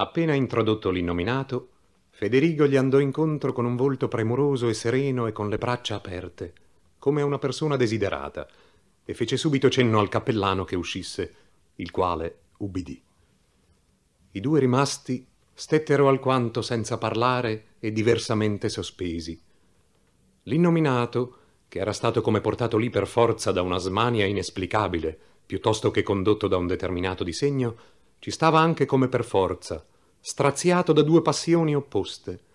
Appena introdotto l'innominato, Federigo gli andò incontro con un volto premuroso e sereno e con le braccia aperte, come a una persona desiderata, e fece subito cenno al cappellano che uscisse, il quale ubbidì. I due rimasti stettero alquanto senza parlare e diversamente sospesi. L'innominato, che era stato come portato lì per forza da una smania inesplicabile, piuttosto che condotto da un determinato disegno, ci stava anche come per forza, straziato da due passioni opposte,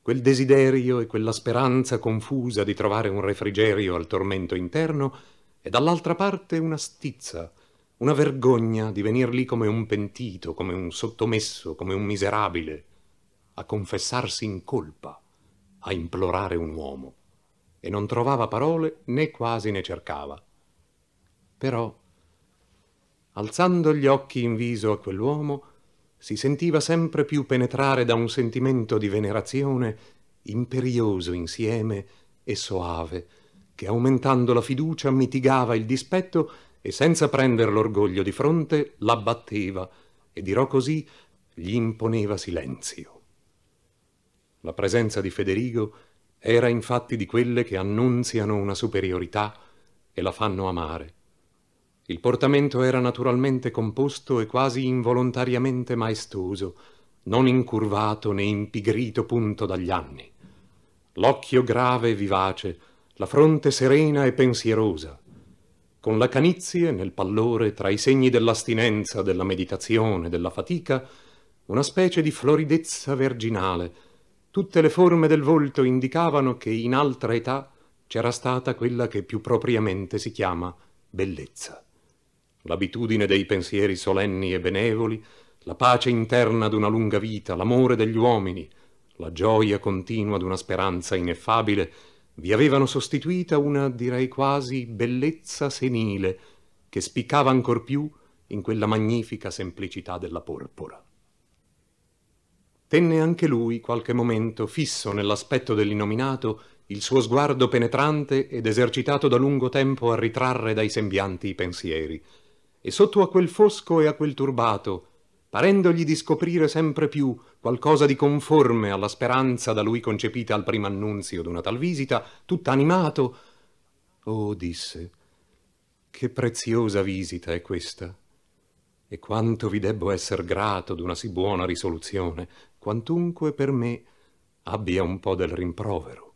quel desiderio e quella speranza confusa di trovare un refrigerio al tormento interno e dall'altra parte una stizza, una vergogna di venir lì come un pentito, come un sottomesso, come un miserabile, a confessarsi in colpa, a implorare un uomo, e non trovava parole né quasi ne cercava. Però alzando gli occhi in viso a quell'uomo, si sentiva sempre più penetrare da un sentimento di venerazione imperioso insieme e soave, che aumentando la fiducia mitigava il dispetto e senza prender l'orgoglio di fronte l'abbatteva e dirò così gli imponeva silenzio. La presenza di Federigo era infatti di quelle che annunziano una superiorità e la fanno amare, il portamento era naturalmente composto e quasi involontariamente maestoso, non incurvato né impigrito punto dagli anni. L'occhio grave e vivace, la fronte serena e pensierosa, con la canizie nel pallore tra i segni dell'astinenza, della meditazione, della fatica, una specie di floridezza verginale. Tutte le forme del volto indicavano che in altra età c'era stata quella che più propriamente si chiama bellezza l'abitudine dei pensieri solenni e benevoli, la pace interna d'una lunga vita, l'amore degli uomini, la gioia continua d'una speranza ineffabile, vi avevano sostituita una, direi quasi, bellezza senile, che spiccava ancor più in quella magnifica semplicità della porpora. Tenne anche lui qualche momento fisso nell'aspetto dell'innominato il suo sguardo penetrante ed esercitato da lungo tempo a ritrarre dai sembianti i pensieri, e sotto a quel fosco e a quel turbato, parendogli di scoprire sempre più qualcosa di conforme alla speranza da lui concepita al primo annunzio d'una tal visita, tutta animato, «Oh», disse, «che preziosa visita è questa! E quanto vi debbo esser grato d'una sì buona risoluzione, quantunque per me abbia un po' del rimprovero».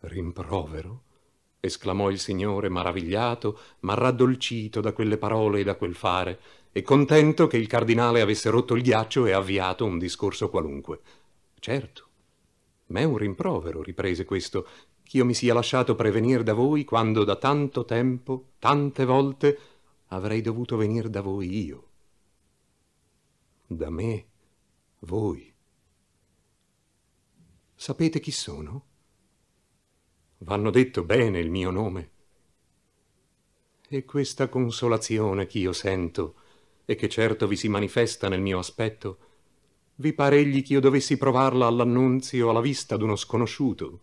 «Rimprovero?» esclamò il Signore maravigliato, ma raddolcito da quelle parole e da quel fare, e contento che il cardinale avesse rotto il ghiaccio e avviato un discorso qualunque. Certo. Ma è un rimprovero, riprese questo, ch'io mi sia lasciato prevenire da voi quando da tanto tempo, tante volte, avrei dovuto venire da voi io. Da me, voi. Sapete chi sono? vanno detto bene il mio nome. E questa consolazione ch'io sento, e che certo vi si manifesta nel mio aspetto, vi pare egli ch'io dovessi provarla all'annunzio alla vista d'uno sconosciuto?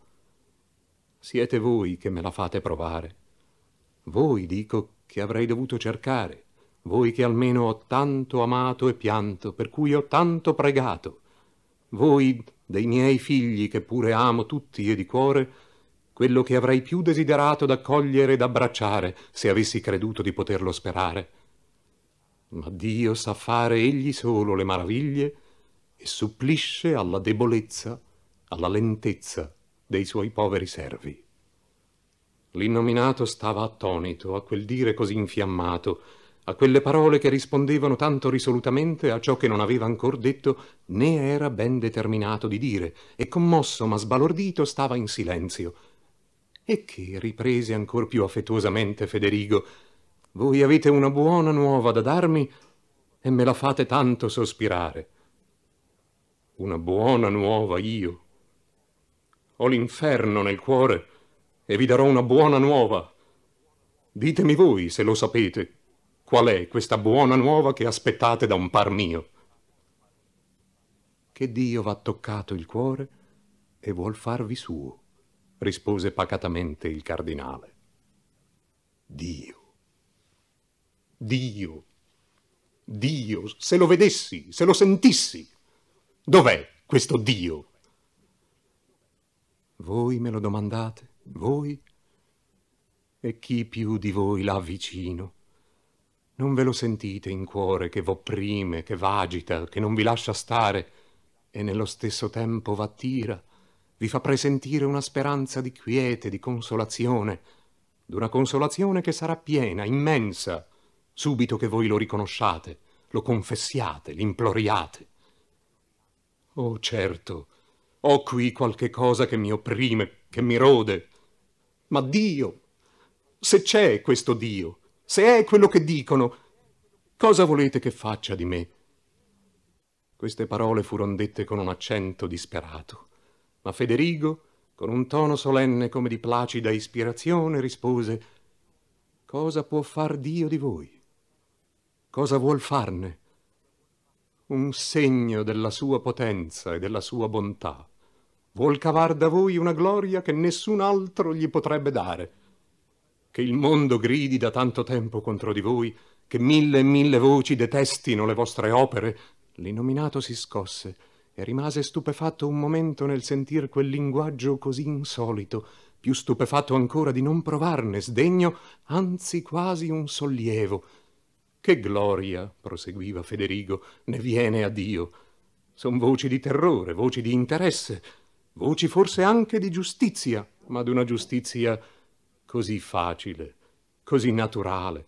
Siete voi che me la fate provare. Voi, dico, che avrei dovuto cercare, voi che almeno ho tanto amato e pianto, per cui ho tanto pregato, voi dei miei figli che pure amo tutti e di cuore, quello che avrei più desiderato d'accogliere ed abbracciare, se avessi creduto di poterlo sperare. Ma Dio sa fare egli solo le maraviglie e supplisce alla debolezza, alla lentezza dei suoi poveri servi. L'innominato stava attonito a quel dire così infiammato, a quelle parole che rispondevano tanto risolutamente a ciò che non aveva ancor detto né era ben determinato di dire, e commosso ma sbalordito stava in silenzio, e che riprese ancor più affettuosamente Federigo. Voi avete una buona nuova da darmi e me la fate tanto sospirare. Una buona nuova io. Ho l'inferno nel cuore e vi darò una buona nuova. Ditemi voi, se lo sapete, qual è questa buona nuova che aspettate da un par mio. Che Dio v'ha toccato il cuore e vuol farvi suo rispose pacatamente il cardinale. Dio. Dio. Dio, se lo vedessi, se lo sentissi. Dov'è questo Dio? Voi me lo domandate, voi? E chi più di voi là vicino? Non ve lo sentite in cuore che v'opprime, che v'agita, che non vi lascia stare e nello stesso tempo v'attira? vi fa presentire una speranza di quiete, di consolazione, d'una consolazione che sarà piena, immensa, subito che voi lo riconosciate, lo confessiate, l'imploriate. Oh certo, ho qui qualche cosa che mi opprime, che mi rode, ma Dio, se c'è questo Dio, se è quello che dicono, cosa volete che faccia di me? Queste parole furono dette con un accento disperato. Ma Federigo, con un tono solenne come di placida ispirazione, rispose «Cosa può far Dio di voi? Cosa vuol farne? Un segno della sua potenza e della sua bontà. Vuol cavar da voi una gloria che nessun altro gli potrebbe dare. Che il mondo gridi da tanto tempo contro di voi, che mille e mille voci detestino le vostre opere». L'innominato si scosse e rimase stupefatto un momento nel sentir quel linguaggio così insolito, più stupefatto ancora di non provarne sdegno, anzi quasi un sollievo. Che gloria, proseguiva Federigo, ne viene a Dio. Son voci di terrore, voci di interesse, voci forse anche di giustizia, ma d'una giustizia così facile, così naturale,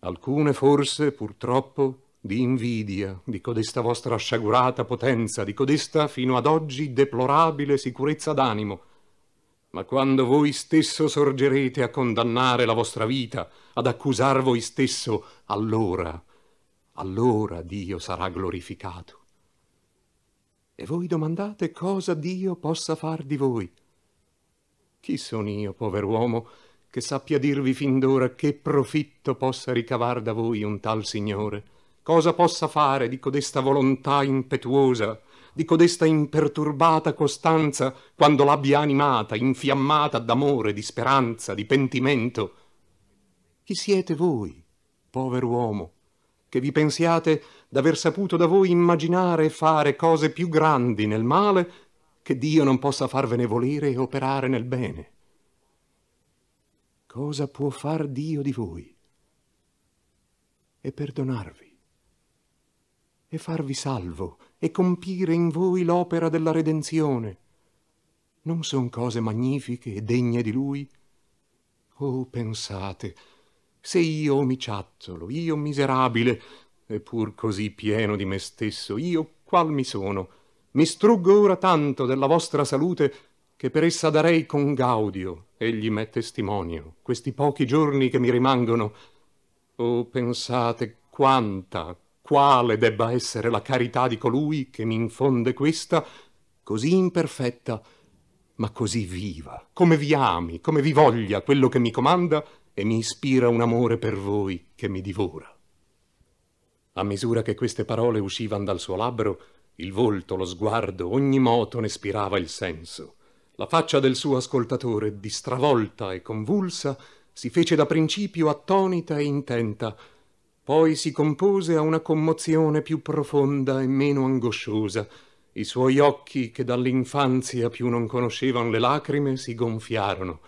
alcune forse, purtroppo, di invidia di codesta vostra sciagurata potenza, di codesta fino ad oggi deplorabile sicurezza d'animo. Ma quando voi stesso sorgerete a condannare la vostra vita, ad accusar voi stesso, allora, allora Dio sarà glorificato. E voi domandate cosa Dio possa far di voi. Chi sono io, povero uomo, che sappia dirvi fin d'ora che profitto possa ricavar da voi un tal Signore? cosa possa fare di codesta volontà impetuosa, di codesta imperturbata costanza, quando l'abbia animata, infiammata d'amore, di speranza, di pentimento. Chi siete voi, povero uomo, che vi pensiate d'aver saputo da voi immaginare e fare cose più grandi nel male che Dio non possa farvene volere e operare nel bene? Cosa può far Dio di voi? E perdonarvi? e farvi salvo e compire in voi l'opera della redenzione. Non son cose magnifiche e degne di lui? Oh, pensate, se io omiciattolo, io miserabile, e pur così pieno di me stesso, io qual mi sono? Mi struggo ora tanto della vostra salute che per essa darei con gaudio, egli m'è testimonio, questi pochi giorni che mi rimangono. Oh, pensate quanta, quale debba essere la carità di colui che mi infonde questa, così imperfetta, ma così viva, come vi ami, come vi voglia quello che mi comanda e mi ispira un amore per voi che mi divora. A misura che queste parole uscivano dal suo labbro, il volto, lo sguardo, ogni moto ne spirava il senso. La faccia del suo ascoltatore, distravolta e convulsa, si fece da principio attonita e intenta, poi si compose a una commozione più profonda e meno angosciosa i suoi occhi che dall'infanzia più non conoscevan le lacrime si gonfiarono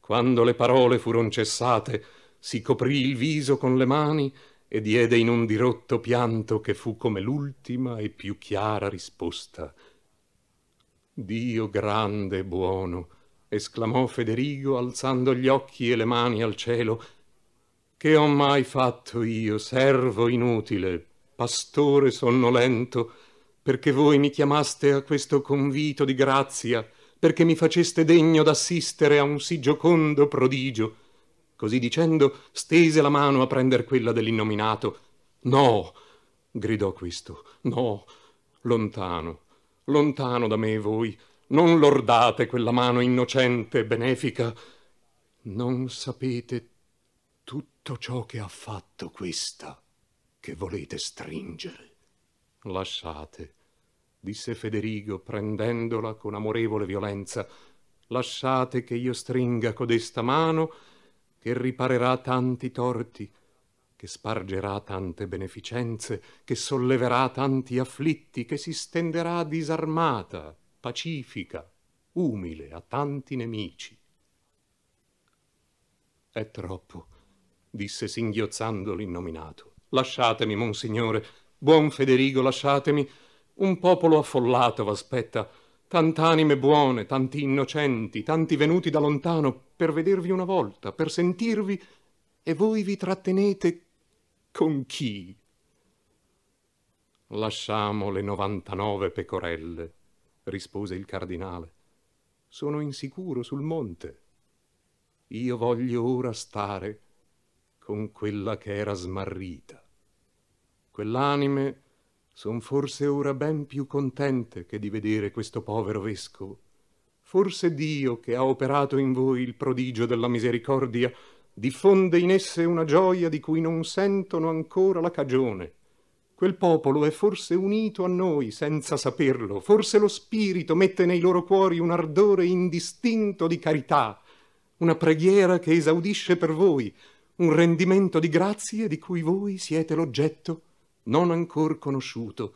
quando le parole furono cessate si coprì il viso con le mani e diede in un dirotto pianto che fu come l'ultima e più chiara risposta dio grande e buono esclamò federigo alzando gli occhi e le mani al cielo che ho mai fatto io, servo inutile, pastore sonnolento, perché voi mi chiamaste a questo convito di grazia, perché mi faceste degno d'assistere a un sì giocondo prodigio. Così dicendo, stese la mano a prender quella dell'innominato. No, gridò questo, no, lontano, lontano da me voi, non lordate quella mano innocente, e benefica. Non sapete tutto ciò che ha fatto questa che volete stringere. Lasciate, disse Federigo, prendendola con amorevole violenza, lasciate che io stringa codesta mano che riparerà tanti torti, che spargerà tante beneficenze, che solleverà tanti afflitti, che si stenderà disarmata, pacifica, umile a tanti nemici. È troppo disse singhiozzando l'innominato. Lasciatemi, monsignore, buon Federigo, lasciatemi. Un popolo affollato v'aspetta, tant'anime buone, tanti innocenti, tanti venuti da lontano per vedervi una volta, per sentirvi, e voi vi trattenete con chi? Lasciamo le 99 pecorelle, rispose il cardinale. Sono insicuro sul monte. Io voglio ora stare con quella che era smarrita. Quell'anime son forse ora ben più contente che di vedere questo povero vescovo. Forse Dio, che ha operato in voi il prodigio della misericordia, diffonde in esse una gioia di cui non sentono ancora la cagione. Quel popolo è forse unito a noi senza saperlo, forse lo Spirito mette nei loro cuori un ardore indistinto di carità, una preghiera che esaudisce per voi, un rendimento di grazie di cui voi siete l'oggetto non ancor conosciuto.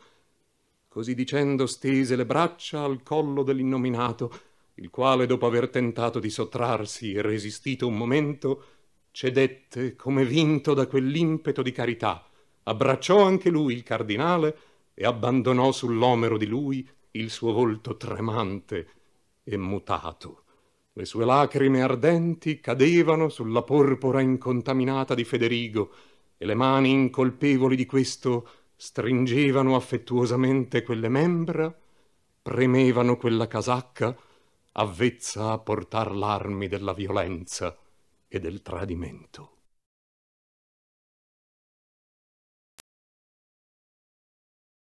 Così dicendo stese le braccia al collo dell'innominato, il quale dopo aver tentato di sottrarsi e resistito un momento, cedette come vinto da quell'impeto di carità, abbracciò anche lui il cardinale e abbandonò sull'omero di lui il suo volto tremante e mutato. Le sue lacrime ardenti cadevano sulla porpora incontaminata di Federigo e le mani incolpevoli di questo stringevano affettuosamente quelle membra, premevano quella casacca, avvezza a portar l'armi della violenza e del tradimento.